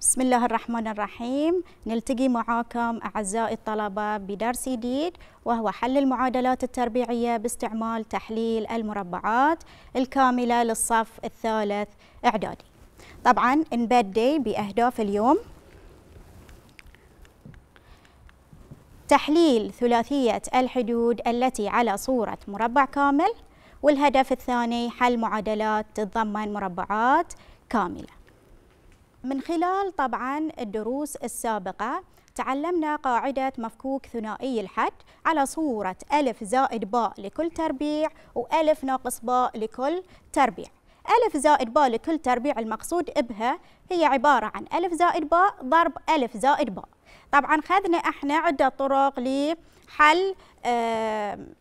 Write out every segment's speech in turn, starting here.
بسم الله الرحمن الرحيم نلتقي معاكم أعزائي الطلبة بدرس جديد وهو حل المعادلات التربيعية باستعمال تحليل المربعات الكاملة للصف الثالث إعدادي طبعا نبدأ بأهداف اليوم تحليل ثلاثية الحدود التي على صورة مربع كامل والهدف الثاني حل معادلات تتضمن مربعات كاملة من خلال طبعا الدروس السابقة تعلمنا قاعدة مفكوك ثنائي الحد على صورة ألف زائد باء لكل تربيع وألف ناقص باء لكل تربيع ألف زائد باء لكل تربيع المقصود بها هي عبارة عن ألف زائد باء ضرب ألف زائد باء طبعا خذنا احنا عدة طرق لحل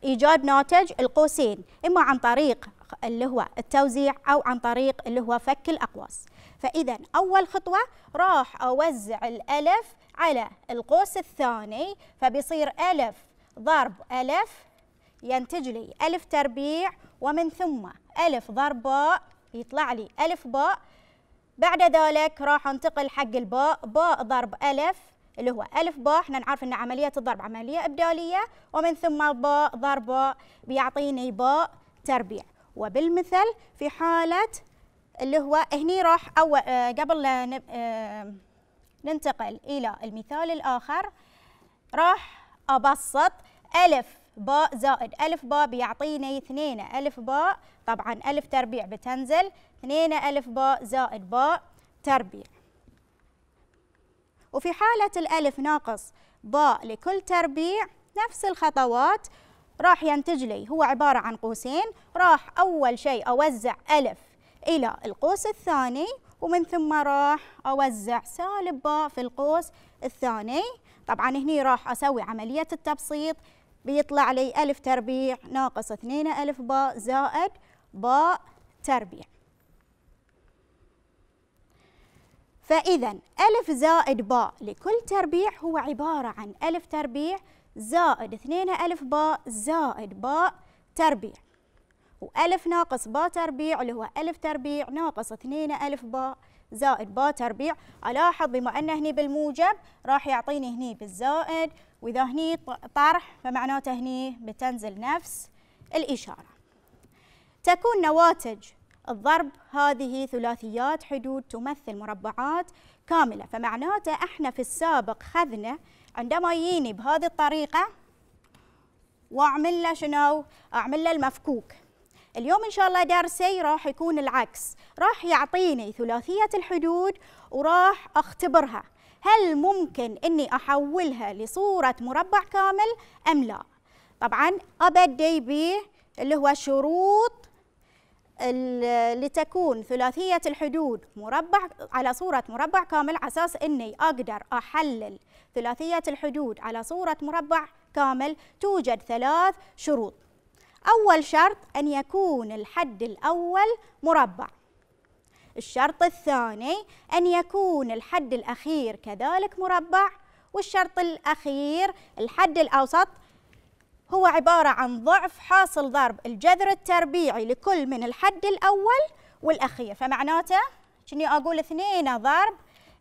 ايجاد ناتج القوسين اما عن طريق اللي هو التوزيع أو عن طريق اللي هو فك الأقواس فإذا أول خطوة راح أوزع الألف على القوس الثاني فبيصير ألف ضرب ألف ينتج لي ألف تربيع ومن ثم ألف ضرب باء يطلع لي ألف باء بعد ذلك راح انتقل حق الباء باء ضرب ألف اللي هو ألف باء احنا نعرف أن عملية الضرب عملية إبدالية ومن ثم باء ضرب باء بيعطيني باء تربيع وبالمثل في حالة اللي هو هني راح أو آه، قبل آه، ننتقل إلى المثال الآخر راح أبسط ألف باء زائد ألف باء بيعطيني اثنين ألف باء طبعا ألف تربيع بتنزل اثنين ألف باء زائد باء تربيع وفي حالة الألف ناقص باء لكل تربيع نفس الخطوات راح ينتج لي هو عبارة عن قوسين راح أول شيء أوزع ألف إلى القوس الثاني ومن ثم راح أوزع سالب باء في القوس الثاني طبعا هني راح أسوي عملية التبسيط بيطلع لي ألف تربيع ناقص اثنين ألف باء زائد باء تربيع فإذا ألف زائد باء لكل تربيع هو عبارة عن ألف تربيع زائد اثنين ألف باء زائد باء تربيع وألف ناقص باء تربيع اللي هو ألف تربيع ناقص اثنين ألف باء زائد باء تربيع ألاحظ بما أنه هني بالموجب راح يعطيني هني بالزائد وإذا هني طرح فمعناته هني بتنزل نفس الإشارة تكون نواتج الضرب هذه ثلاثيات حدود تمثل مربعات كاملة فمعناته احنا في السابق خذنا عندما يجيني بهذه الطريقة واعمل له شنو؟ اعمل له المفكوك. اليوم ان شاء الله درسي راح يكون العكس، راح يعطيني ثلاثية الحدود وراح اختبرها. هل ممكن اني احولها لصورة مربع كامل ام لا؟ طبعا ابدي به اللي هو شروط لتكون ثلاثية الحدود مربع على صورة مربع كامل على أساس أني أقدر أحلل ثلاثية الحدود على صورة مربع كامل توجد ثلاث شروط أول شرط أن يكون الحد الأول مربع الشرط الثاني أن يكون الحد الأخير كذلك مربع والشرط الأخير الحد الأوسط هو عبارة عن ضعف حاصل ضرب الجذر التربيعي لكل من الحد الأول والأخير فمعناته شني أقول اثنين ضرب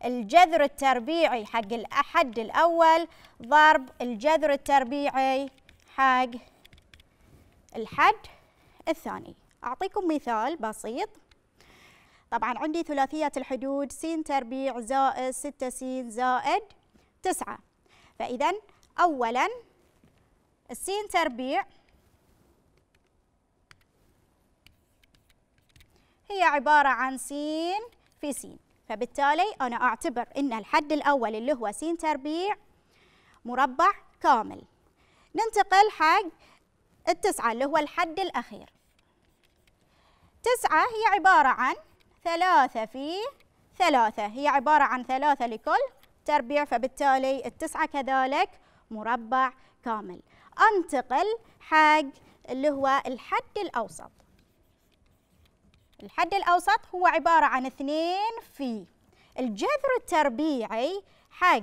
الجذر التربيعي حق الحد الأول ضرب الجذر التربيعي حق الحد الثاني أعطيكم مثال بسيط طبعا عندي ثلاثية الحدود س تربيع زائد 6 س زائد 9 فإذا أولا السين تربيع هي عبارة عن سين في سين فبالتالي أنا أعتبر أن الحد الأول اللي هو سين تربيع مربع كامل ننتقل حق التسعة اللي هو الحد الأخير تسعة هي عبارة عن ثلاثة في ثلاثة هي عبارة عن ثلاثة لكل تربيع فبالتالي التسعة كذلك مربع كامل أنتقل حق اللي هو الحد الأوسط الحد الأوسط هو عبارة عن اثنين في الجذر التربيعي حق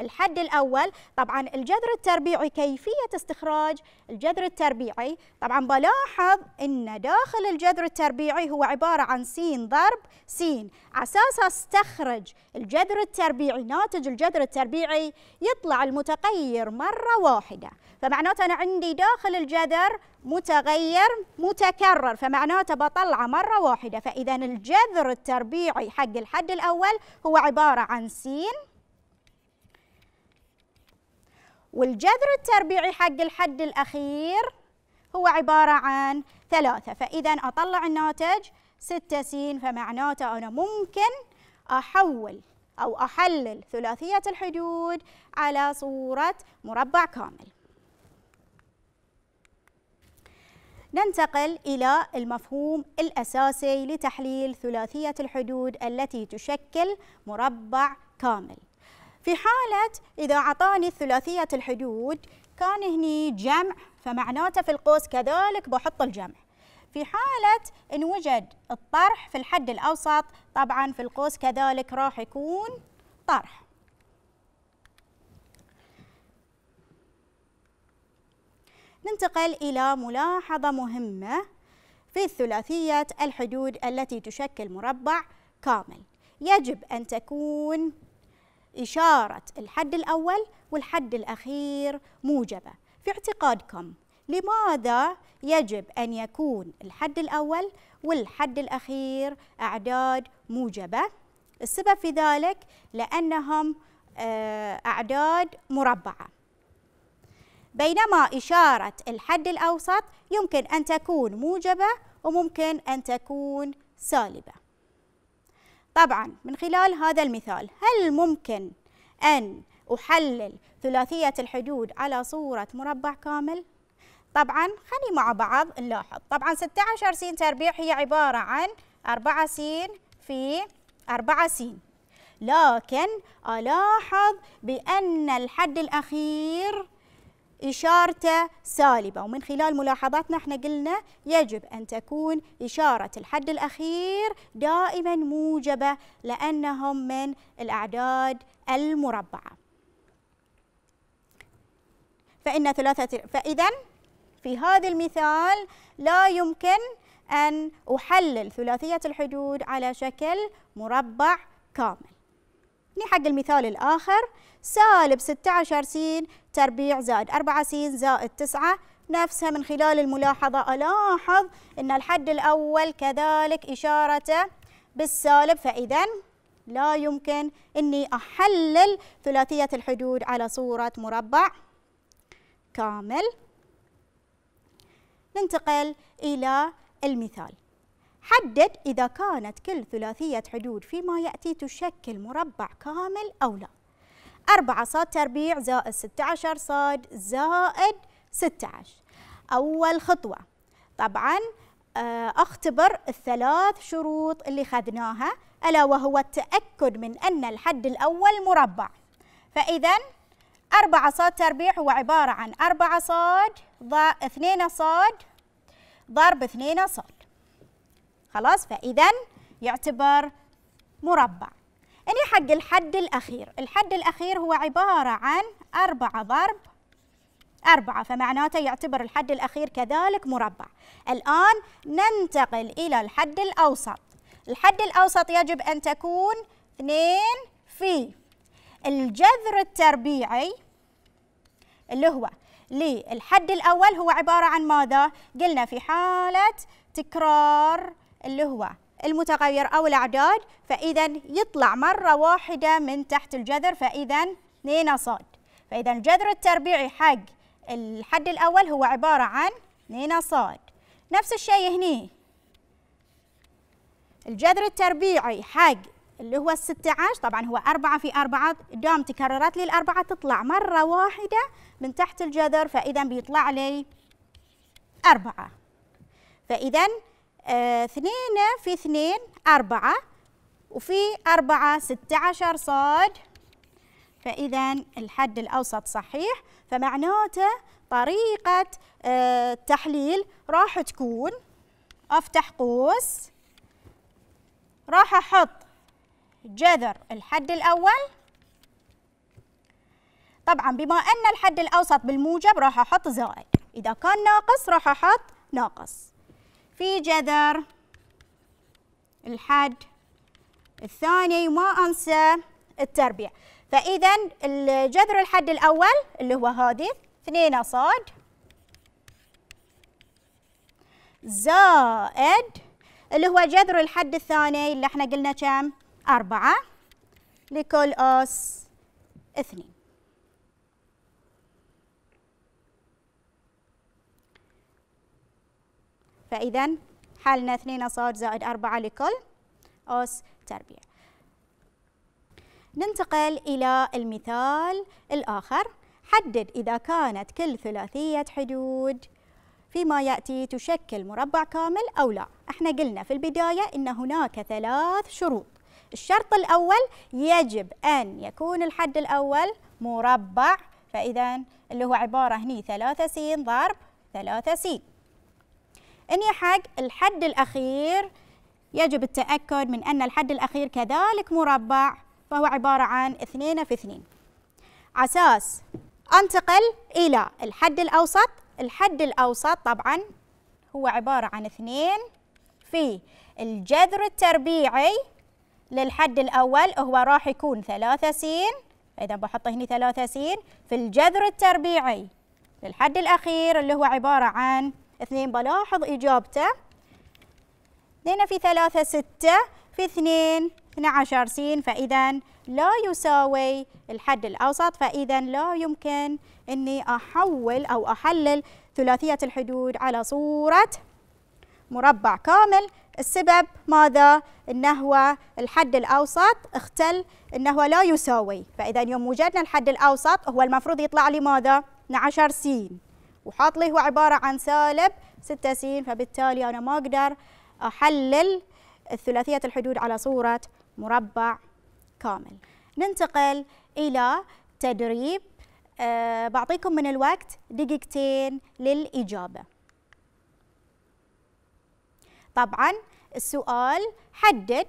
الحد الأول طبعا الجذر التربيعي كيفية استخراج الجذر التربيعي طبعا بلاحظ أن داخل الجذر التربيعي هو عبارة عن سين ضرب سين أساس استخرج الجذر التربيعي ناتج الجذر التربيعي يطلع المتغير مرة واحدة فمعناته أنا عندي داخل الجذر متغير متكرر فمعناته بطلعه مرة واحدة فإذا الجذر التربيعي حق الحد الأول هو عبارة عن سين والجذر التربيعي حق الحد الأخير هو عبارة عن ثلاثة فإذا أطلع الناتج ستة س فمعناته أنا ممكن أحول أو أحلل ثلاثية الحدود على صورة مربع كامل ننتقل إلى المفهوم الأساسي لتحليل ثلاثية الحدود التي تشكل مربع كامل في حالة إذا أعطاني ثلاثية الحدود كان هني جمع فمعناته في القوس كذلك بحط الجمع في حالة إن وجد الطرح في الحد الأوسط طبعا في القوس كذلك راح يكون طرح ننتقل إلى ملاحظة مهمة في ثلاثية الحدود التي تشكل مربع كامل يجب أن تكون إشارة الحد الأول والحد الأخير موجبة في اعتقادكم لماذا يجب أن يكون الحد الأول والحد الأخير أعداد موجبة؟ السبب في ذلك لأنهم آه، أعداد مربعة بينما إشارة الحد الأوسط يمكن أن تكون موجبة وممكن أن تكون سالبة طبعا من خلال هذا المثال هل ممكن أن أحلل ثلاثية الحدود على صورة مربع كامل؟ طبعا خلي مع بعض نلاحظ طبعا 16 سين تربيع هي عبارة عن 4 سين في 4 سين لكن ألاحظ بأن الحد الأخير إشارته سالبة ومن خلال ملاحظاتنا احنا قلنا يجب أن تكون إشارة الحد الأخير دائما موجبة لأنهم من الأعداد المربعة فإن ثلاثة فإذا في هذا المثال لا يمكن أن أحلل ثلاثية الحدود على شكل مربع كامل ني حق المثال الآخر سالب 16 س تربيع زائد 4 س زائد 9 نفسها من خلال الملاحظة ألاحظ أن الحد الأول كذلك إشارته بالسالب فإذا لا يمكن أني أحلل ثلاثية الحدود على صورة مربع كامل ننتقل إلى المثال حدد إذا كانت كل ثلاثية حدود فيما يأتي تشكل مربع كامل أو لا 4 صاد تربيع زائد 16 صاد زائد 16 أول خطوة طبعا آه، أختبر الثلاث شروط اللي خذناها ألا وهو التأكد من أن الحد الأول مربع فإذا 4 صاد تربيع هو عبارة عن 4 صاد 2 صاد ضرب 2 صاد خلاص فإذا يعتبر مربع اني حق الحد الأخير الحد الأخير هو عبارة عن أربعة ضرب أربعة فمعناته يعتبر الحد الأخير كذلك مربع الآن ننتقل إلى الحد الأوسط الحد الأوسط يجب أن تكون اثنين في الجذر التربيعي اللي هو للحد الأول هو عبارة عن ماذا؟ قلنا في حالة تكرار اللي هو المتغير أو الأعداد فإذا يطلع مرة واحدة من تحت الجذر فإذا 2 ص فإذا الجذر التربيعي حق الحد الأول هو عبارة عن 2 ص نفس الشيء هني الجذر التربيعي حق اللي هو 16 طبعا هو 4 في 4 دام تكررت لي الأربعة تطلع مرة واحدة من تحت الجذر فإذا بيطلع لي 4 فإذا آه، اثنين في اثنين أربعة وفي أربعة ستة عشر صاد فإذا الحد الأوسط صحيح فمعناته طريقة آه، التحليل راح تكون أفتح قوس راح أحط جذر الحد الأول طبعا بما أن الحد الأوسط بالموجب راح أحط زائد إذا كان ناقص راح أحط ناقص في جذر الحد الثاني ما أنسى التربيع فإذا الجذر الحد الأول اللي هو هذه 2 صاد زائد اللي هو جذر الحد الثاني اللي احنا قلنا كم أربعة لكل أس اثنين فإذا حلنا 2 ص زائد 4 لكل أس تربيع ننتقل إلى المثال الآخر حدد إذا كانت كل ثلاثية حدود فيما يأتي تشكل مربع كامل أو لا احنا قلنا في البداية إن هناك ثلاث شروط الشرط الأول يجب أن يكون الحد الأول مربع فإذا اللي هو عبارة هني ثلاثة سين ضرب ثلاثة سين أن يحق الحد الأخير يجب التأكد من أن الحد الأخير كذلك مربع فهو عبارة عن اثنين في اثنين أساس أنتقل إلى الحد الأوسط الحد الأوسط طبعا هو عبارة عن اثنين في الجذر التربيعي للحد الأول هو راح يكون ثلاثة س إذا بحط هنا ثلاثة س في الجذر التربيعي للحد الأخير اللي هو عبارة عن اثنين بلاحظ إجابته اثنين في ثلاثة ستة في اثنين عشر س فإذا لا يساوي الحد الأوسط فإذا لا يمكن أني أحول أو أحلل ثلاثية الحدود على صورة مربع كامل السبب ماذا؟ أنه هو الحد الأوسط اختل أنه لا يساوي فإذا يوم وجدنا الحد الأوسط هو المفروض يطلع لي ماذا؟ 12 س وحاط لي هو عبارة عن سالب ستة س فبالتالي أنا ما أقدر أحلل الثلاثية الحدود على صورة مربع كامل ننتقل إلى تدريب أه بعطيكم من الوقت دقيقتين للإجابة طبعا السؤال حدد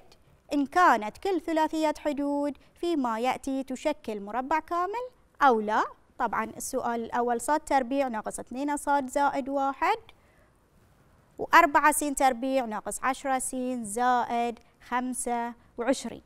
إن كانت كل ثلاثية حدود فيما يأتي تشكل مربع كامل أو لا طبعا السؤال الأول صاد تربيع ناقص 2 صاد زائد 1 و4 س تربيع ناقص 10 س زائد 25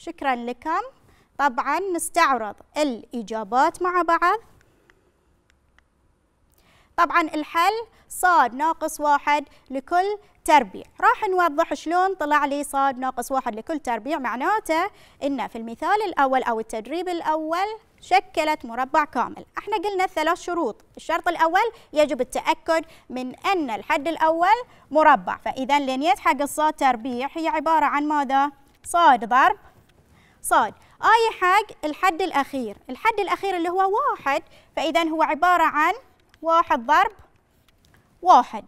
شكرا لكم طبعا نستعرض الإجابات مع بعض طبعا الحل صاد ناقص واحد لكل تربيع راح نوضح شلون طلع لي صاد ناقص واحد لكل تربيع معناته ان في المثال الاول او التدريب الاول شكلت مربع كامل احنا قلنا ثلاث شروط الشرط الاول يجب التاكد من ان الحد الاول مربع فاذا لنيت حق الصاد تربيع هي عباره عن ماذا صاد ضرب صاد آي حق الحد الأخير الحد الأخير اللي هو واحد فإذا هو عبارة عن واحد ضرب واحد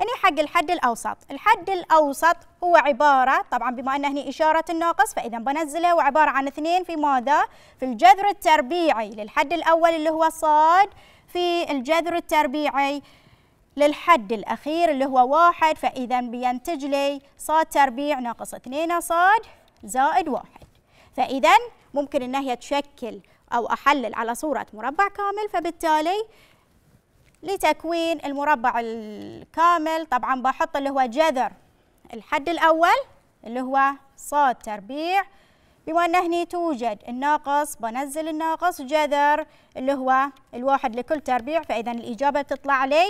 اني حق الحد الأوسط الحد الأوسط هو عبارة طبعا بما أن هني إشارة الناقص فإذا بنزله وعباره عن اثنين في ماذا في الجذر التربيعي للحد الأول اللي هو صاد في الجذر التربيعي للحد الأخير اللي هو واحد فإذا بينتج لي صاد تربيع ناقص اثنين صاد زائد واحد فإذا ممكن أنها هي تشكل أو أحلل على صورة مربع كامل فبالتالي لتكوين المربع الكامل طبعا بحط اللي هو جذر الحد الأول اللي هو ص تربيع بما أن هني توجد الناقص بنزل الناقص جذر اللي هو الواحد لكل تربيع فإذا الإجابة بتطلع لي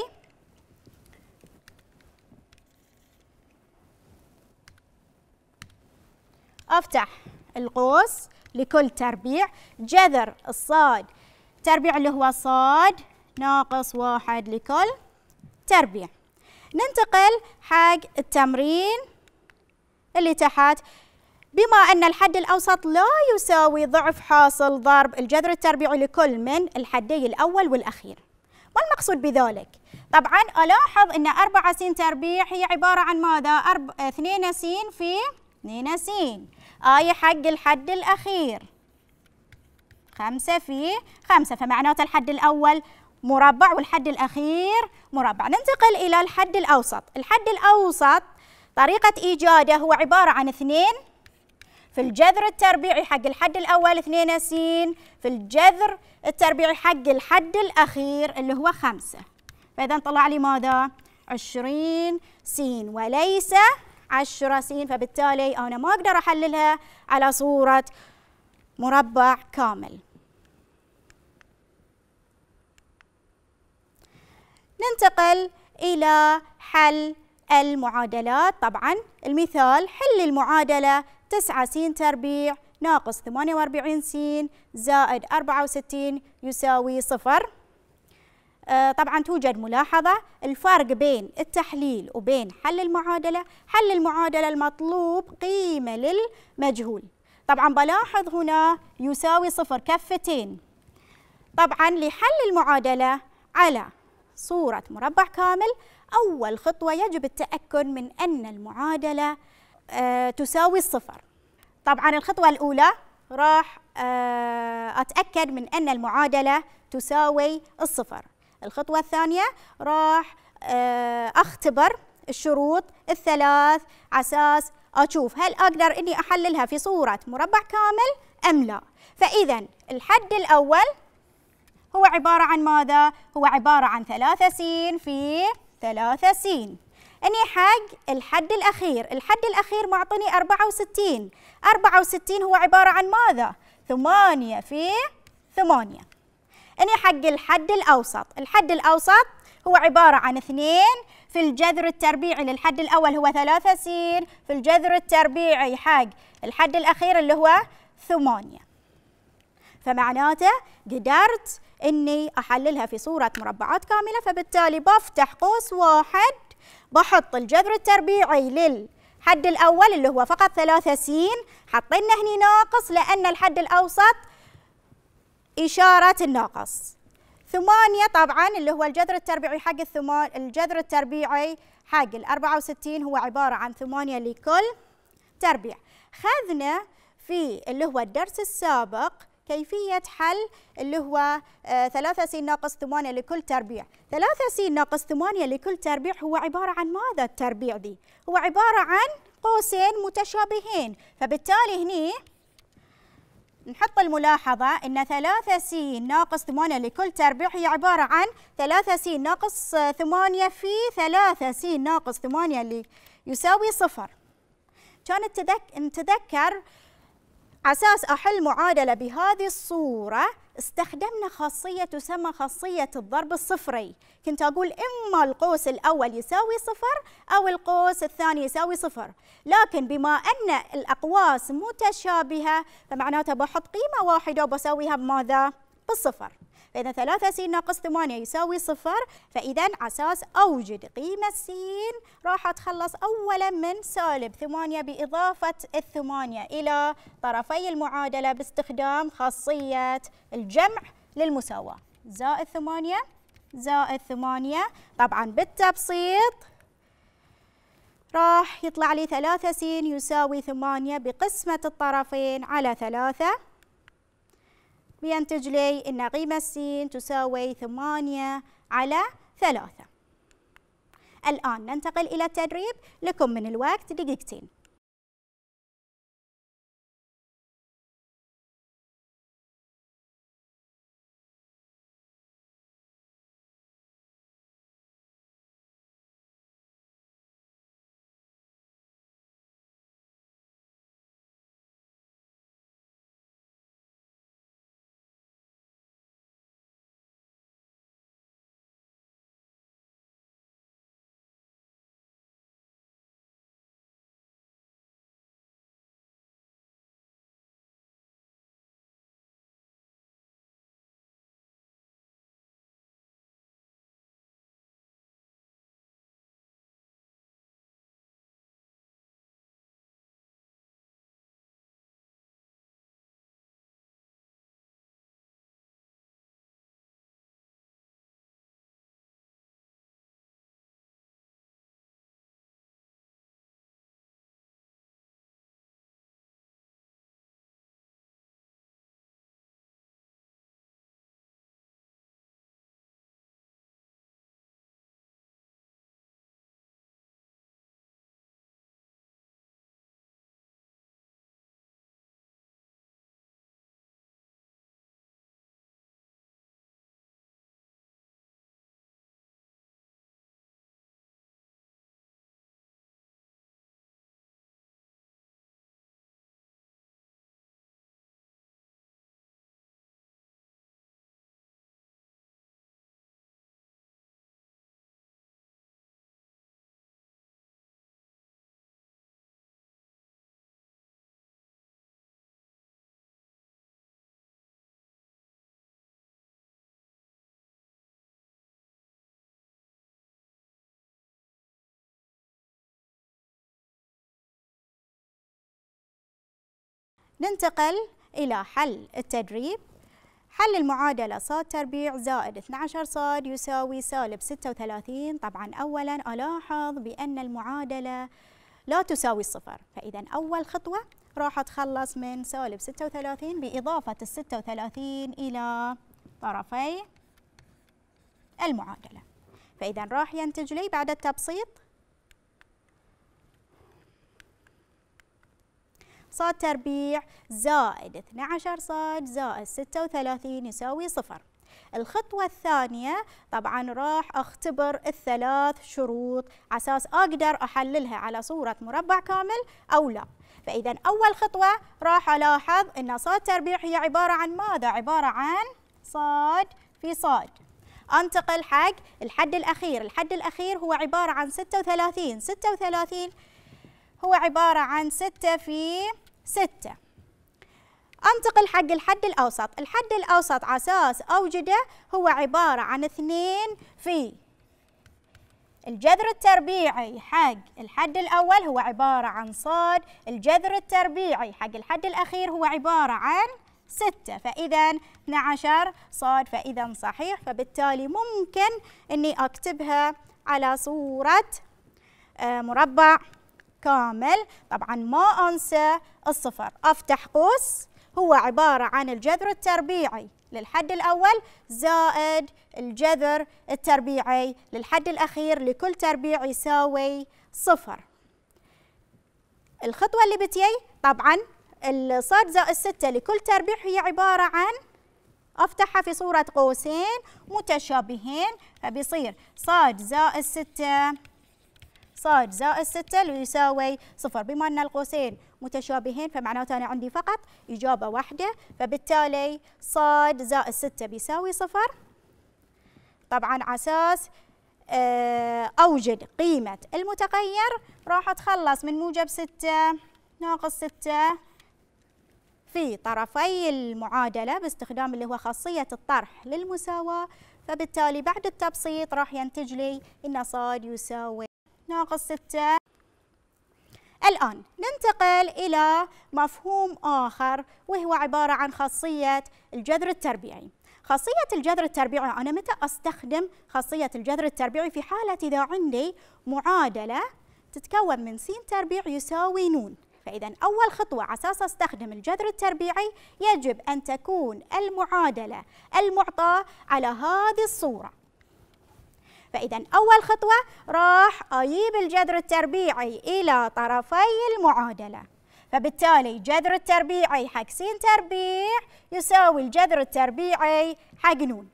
أفتح القوس لكل تربيع جذر الصاد تربيع اللي هو صاد ناقص واحد لكل تربيع ننتقل حق التمرين اللي تحت بما أن الحد الأوسط لا يساوي ضعف حاصل ضرب الجذر التربيعي لكل من الحدي الأول والأخير ما المقصود بذلك؟ طبعا ألاحظ أن 4 س تربيع هي عبارة عن ماذا؟ 2 س في 2 س اي حق الحد الاخير خمسة في خمسة فمعناته الحد الأول مربع والحد الأخير مربع ننتقل إلى الحد الأوسط الحد الأوسط طريقة إيجاده هو عبارة عن اثنين في الجذر التربيعي حق الحد الأول اثنين س في الجذر التربيعي حق الحد الأخير اللي هو خمسة فإذا طلع لي ماذا؟ عشرين س وليس 10 سين فبالتالي أنا ما أقدر أحللها على صورة مربع كامل ننتقل إلى حل المعادلات طبعا المثال حل المعادلة 9 س تربيع ناقص 48 س زائد 64 يساوي صفر آه، طبعا توجد ملاحظة الفرق بين التحليل وبين حل المعادلة حل المعادلة المطلوب قيمة للمجهول طبعا بلاحظ هنا يساوي صفر كفتين طبعا لحل المعادلة على صورة مربع كامل أول خطوة يجب التأكد من أن المعادلة آه، تساوي الصفر طبعا الخطوة الأولى راح آه، أتأكد من أن المعادلة تساوي الصفر الخطوة الثانية راح آه، أختبر الشروط الثلاث عساس أشوف هل أقدر أني أحللها في صورة مربع كامل أم لا فإذا الحد الأول هو عبارة عن ماذا؟ هو عبارة عن ثلاثة سين في ثلاثة سين اني حق الحد الأخير الحد الأخير معطيني 64 64 هو عبارة عن ماذا؟ ثمانية في ثمانية اني حق الحد الاوسط الحد الاوسط هو عبارة عن اثنين في الجذر التربيعي للحد الأول هو ثلاثة سين في الجذر التربيعي حق الحد الأخير اللي هو ثمانية فمعناته قدرت أني أحللها في صورة مربعات كاملة فبالتالي بفتح قوس واحد بحط الجذر التربيعي للحد الأول اللي هو فقط ثلاثة سين حطينا هني ناقص لأن الحد الأوسط إشارة الناقص ثمانية طبعا اللي هو الجذر التربيعي حق الثمان الجذر التربيعي حق ال 64 هو عبارة عن ثمانية لكل تربيع خذنا في اللي هو الدرس السابق كيفية حل اللي هو آه، ثلاثة س ناقص ثمانية لكل تربيع ثلاثة س ناقص ثمانية لكل تربيع هو عبارة عن ماذا التربيع دي؟ هو عبارة عن قوسين متشابهين فبالتالي هني نحط الملاحظة أن 3 س ناقص 8 لكل تربيع هي عبارة عن 3 س ناقص 8 في 3 س ناقص 8 اللي يساوي صفر كان نتذكر أساس أحل معادلة بهذه الصورة استخدمنا خاصية تسمى خاصية الضرب الصفري كنت أقول إما القوس الأول يساوي صفر أو القوس الثاني يساوي صفر لكن بما أن الأقواس متشابهة فمعناته بحط قيمة واحدة وبساويها بماذا؟ صفر فإذا 3 س ناقص 8 يساوي صفر فإذا أساس أوجد قيمة س راح أتخلص أولا من سالب ثمانية بإضافة الثمانية إلى طرفي المعادلة باستخدام خاصية الجمع للمساواة زائد ثمانية زائد ثمانية طبعا بالتبسيط راح يطلع لي 3 س يساوي 8 بقسمة الطرفين على ثلاثة بينتج لي أن قيمة س تساوي 8 على 3 الآن ننتقل إلى التدريب لكم من الوقت دقيقتين ننتقل إلى حل التدريب حل المعادلة ص تربيع زائد 12 ص يساوي سالب 36 طبعا أولا ألاحظ بأن المعادلة لا تساوي الصفر فإذا أول خطوة راح أتخلص من سالب 36 بإضافة ال 36 إلى طرفي المعادلة فإذا راح ينتج لي بعد التبسيط ص تربيع زائد 12 ص زائد 36 يساوي صفر الخطوة الثانية طبعا راح اختبر الثلاث شروط عساس اقدر احللها على صورة مربع كامل او لا فاذا اول خطوة راح الاحظ ان صاد تربيع هي عبارة عن ماذا عبارة عن صاد في صاد انتقل حق الحد الاخير الحد الاخير هو عبارة عن 36 36 هو عبارة عن 6 في ستة أنتقل حق الحد الأوسط الحد الأوسط عساس أوجده هو عبارة عن اثنين في الجذر التربيعي حق الحد الأول هو عبارة عن صاد الجذر التربيعي حق الحد الأخير هو عبارة عن ستة فإذا 12 صاد فإذا صحيح فبالتالي ممكن أني أكتبها على صورة آه، مربع كامل طبعا ما أنسى الصفر أفتح قوس هو عبارة عن الجذر التربيعي للحد الأول زائد الجذر التربيعي للحد الأخير لكل تربيع يساوي صفر الخطوة اللي بتيجي طبعا الصاد زائد ستة لكل تربيع هي عبارة عن أفتحها في صورة قوسين متشابهين فبيصير صاد زائد ستة صاد زائد 6 اللي يساوي صفر بما أن القوسين متشابهين فمعناته أنا عندي فقط إجابة واحدة فبالتالي صاد زائد 6 بيساوي صفر طبعا على أساس آه، أوجد قيمة المتغير راح أتخلص من موجب 6 ناقص 6 في طرفي المعادلة باستخدام اللي هو خاصية الطرح للمساواة فبالتالي بعد التبسيط راح ينتج لي أن صاد يساوي ناقص 6 الآن ننتقل إلى مفهوم آخر وهو عبارة عن خاصية الجذر التربيعي خاصية الجذر التربيعي أنا متى أستخدم خاصية الجذر التربيعي في حالة إذا عندي معادلة تتكون من س تربيع يساوي نون فإذا أول خطوة على أساس أستخدم الجذر التربيعي يجب أن تكون المعادلة المعطاة على هذه الصورة فإذا أول خطوة راح أجيب الجذر التربيعي إلى طرفي المعادلة فبالتالي جذر التربيعي حق س تربيع يساوي الجذر التربيعي حق نون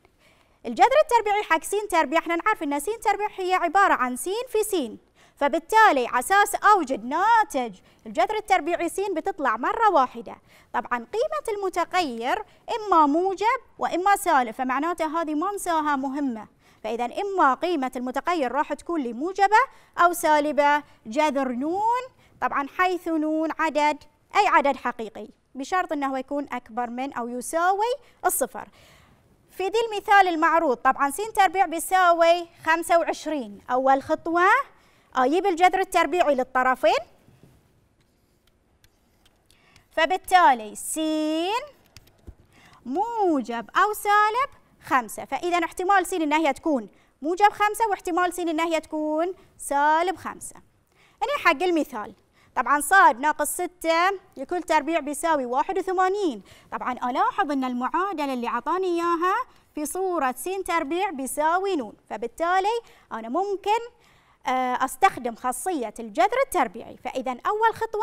الجذر التربيعي حق س تربيع احنا نعرف ان س تربيع هي عبارة عن س في س فبالتالي على اساس اوجد ناتج الجذر التربيعي س بتطلع مره واحده طبعا قيمه المتغير اما موجب واما سالب فمعناته هذه ما مهمه فإذا إما قيمة المتغير راح تكون لي موجبة أو سالبة جذر نون طبعا حيث نون عدد أي عدد حقيقي بشرط أنه يكون أكبر من أو يساوي الصفر في ذي المثال المعروض طبعا س تربيع بيساوي 25 أول خطوة أجيب الجذر التربيعي للطرفين فبالتالي س موجب أو سالب خمسة فإذا احتمال سين إنها هي تكون موجب خمسة واحتمال سين إنها هي تكون سالب خمسة هنا حق المثال طبعا صاد ناقص ستة لكل تربيع بيساوي واحد وثمانين طبعا ألاحظ أن المعادلة اللي عطاني إياها في صورة س تربيع بيساوي نون فبالتالي أنا ممكن آه، استخدم خاصيه الجذر التربيعي فاذا اول خطوه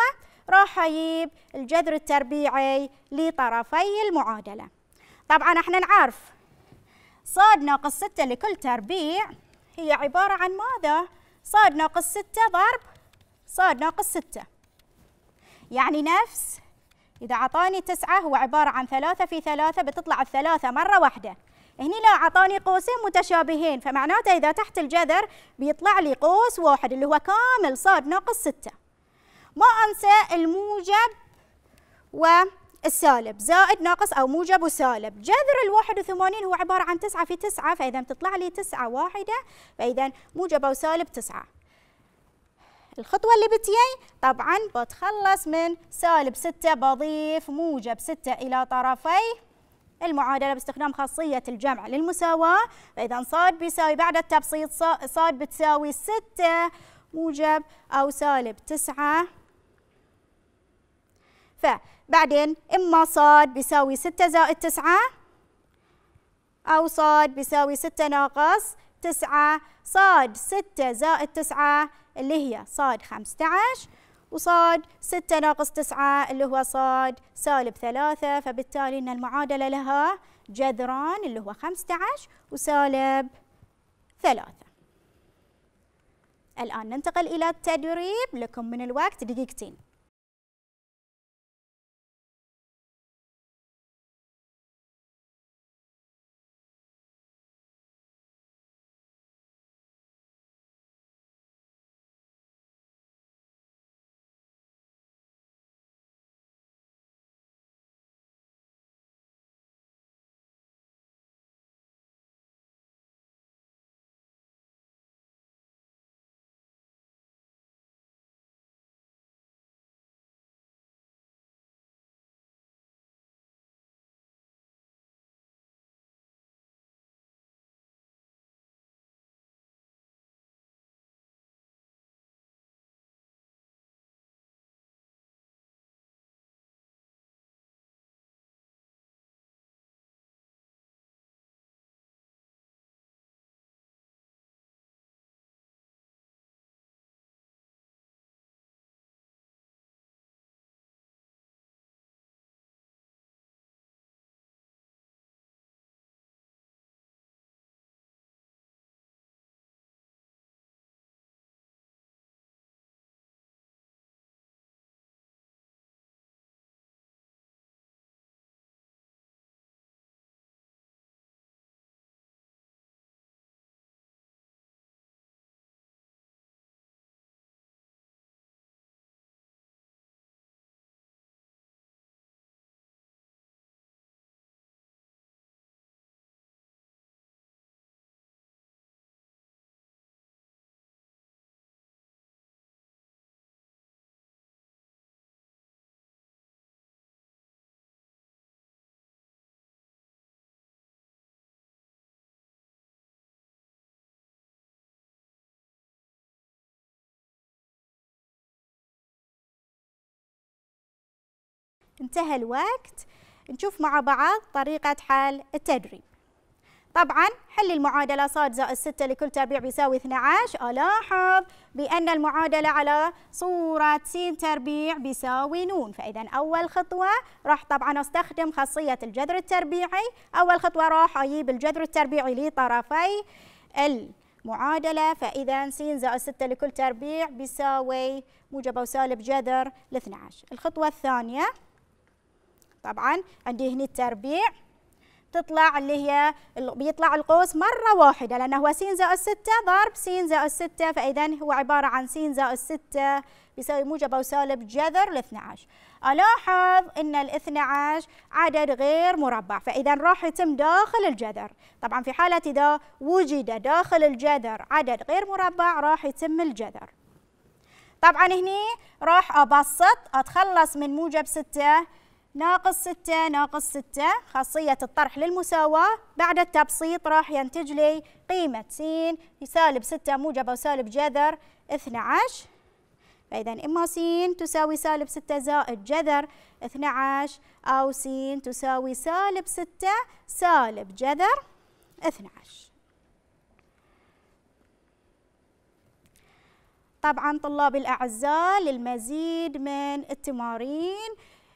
راح اجيب الجذر التربيعي لطرفي المعادله طبعا احنا نعرف صاد ناقص 6 لكل تربيع هي عبارة عن ماذا؟ صاد ناقص 6 ضرب صاد ناقص 6 يعني نفس إذا عطاني 9 هو عبارة عن 3 في 3 بتطلع الثلاثة مرة واحدة هني لا عطاني قوسين متشابهين فمعناته إذا تحت الجذر بيطلع لي قوس واحد اللي هو كامل صاد ناقص 6 ما أنسى الموجب و السالب زائد ناقص او موجب وسالب جذر ال81 هو عباره عن 9 في 9 فاذا بتطلع لي 9 واحده فاذا موجب او سالب 9 الخطوه اللي بتجي طبعا بتخلص من سالب 6 بضيف موجب 6 الى طرفي المعادله باستخدام خاصيه الجمع للمساواه فاذا صاد بيساوي بعد التبسيط صاد بتساوي 6 موجب او سالب 9 ف بعدين إما صاد بيساوي ستة زائد تسعة أو صاد بيساوي ستة ناقص تسعة صاد ستة زائد تسعة اللي هي صاد خمسة عشر وصاد ستة ناقص تسعة اللي هو صاد سالب ثلاثة فبالتالي أن المعادلة لها جذران اللي هو خمسة عشر وسالب ثلاثة الآن ننتقل إلى التدريب لكم من الوقت دقيقتين انتهى الوقت نشوف مع بعض طريقة حل التدريب طبعا حل المعادلة صاد زائد 6 لكل تربيع بيساوي 12 ألاحظ بأن المعادلة على صورة س تربيع بيساوي نون فإذا أول خطوة راح طبعا أستخدم خاصية الجذر التربيعي أول خطوة راح أجيب الجذر التربيعي لطرفي المعادلة فإذا س زائد 6 لكل تربيع بيساوي موجب أو سالب جذر الاثنى 12 الخطوة الثانية طبعا عندي هنا التربيع تطلع اللي هي بيطلع القوس مرة واحدة لأنه هو س زائد 6 ضرب س زائد 6 فإذا هو عبارة عن س زائد 6 بيساوي موجب أو سالب جذر ال 12 ألاحظ أن ال 12 عدد غير مربع فإذا راح يتم داخل الجذر طبعا في حالة إذا وجد داخل الجذر عدد غير مربع راح يتم الجذر طبعا هني راح أبسط أتخلص من موجب 6 ناقص 6 ناقص 6 خاصية الطرح للمساواة بعد التبسيط راح ينتج لي قيمة س سالب 6 موجبة وسالب جذر 12 فإذا إما س تساوي سالب 6 زائد جذر 12 أو س تساوي سالب 6 سالب جذر 12 طبعا طلاب الأعزاء للمزيد من التمارين